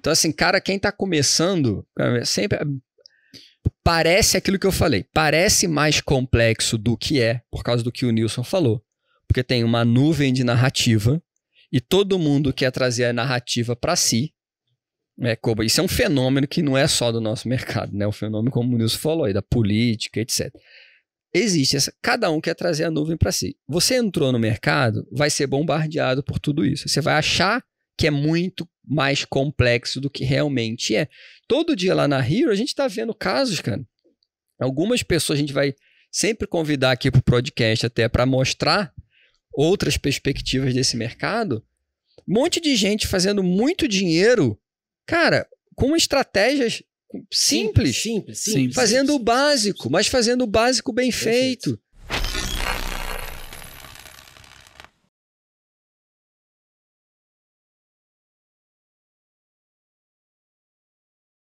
Então, assim, cara, quem tá começando, é sempre é, parece aquilo que eu falei, parece mais complexo do que é, por causa do que o Nilson falou. Porque tem uma nuvem de narrativa e todo mundo quer trazer a narrativa para si. É, né, Koba, isso é um fenômeno que não é só do nosso mercado, né? O é fenômeno, como o Nilson falou, aí, da política, etc. Existe essa, cada um quer trazer a nuvem para si. Você entrou no mercado, vai ser bombardeado por tudo isso. Você vai achar que é muito mais complexo do que realmente é. Todo dia lá na Hero a gente está vendo casos, cara. Algumas pessoas a gente vai sempre convidar aqui para o podcast até para mostrar outras perspectivas desse mercado. Um monte de gente fazendo muito dinheiro, cara, com estratégias simples. Simples, simples. simples fazendo simples, o básico, simples. mas fazendo o básico bem, feito.